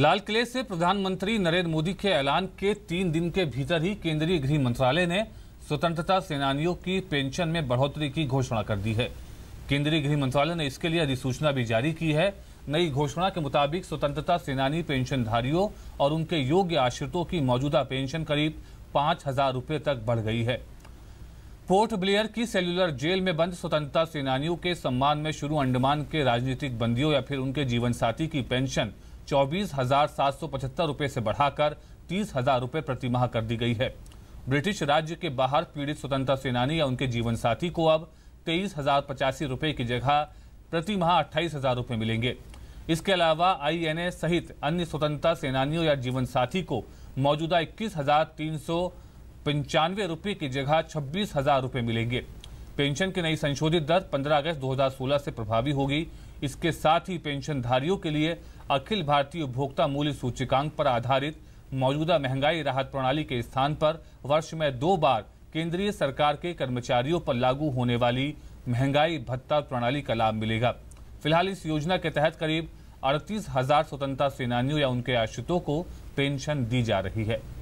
लाल किले से प्रधानमंत्री नरेंद्र मोदी के ऐलान के तीन दिन के भीतर ही केंद्रीय गृह मंत्रालय ने स्वतंत्रता सेनानियों की पेंशन में बढ़ोतरी की घोषणा कर दी है केंद्रीय गृह मंत्रालय ने इसके लिए अधिसूचना भी जारी की है नई घोषणा के मुताबिक स्वतंत्रता सेनानी पेंशनधारियों और उनके योग्य आश्रितों की मौजूदा पेंशन करीब पाँच हजार रुपये तक बढ़ गई है पोर्ट ब्लेयर की सेल्युलर जेल में बंद स्वतंत्रता सेनानियों के सम्मान में शुरू अंडमान के राजनीतिक बंदियों या फिर उनके जीवन साथी की पेंशन चौबीस हजार सात सौ पचहत्तर रुपये से बढ़ाकर तीस हजार प्रति माह कर दी गई है ब्रिटिश राज्य के बाहर पीड़ित स्वतंत्रता सेनानी या उनके जीवन साथी को अब तेईस हजार पचासी रुपये की जगह प्रति माह अट्ठाईस हजार रुपये मिलेंगे इसके अलावा आई सहित अन्य स्वतंत्रता सेनानियों या जीवन साथी को मौजूदा इक्कीस हजार तीन सौ पंचानवे रुपये की जगह छब्बीस हजार रुपये मिलेंगे पेंशन की नई संशोधित दर 15 अगस्त 2016 से प्रभावी होगी इसके साथ ही पेंशनधारियों के लिए अखिल भारतीय उपभोक्ता मूल्य सूचकांक पर आधारित मौजूदा महंगाई राहत प्रणाली के स्थान पर वर्ष में दो बार केंद्रीय सरकार के कर्मचारियों पर लागू होने वाली महंगाई भत्ता प्रणाली का लाभ मिलेगा फिलहाल इस योजना के तहत करीब अड़तीस हजार स्वतंत्रता सेनानियों या उनके आश्रितों को पेंशन दी जा रही है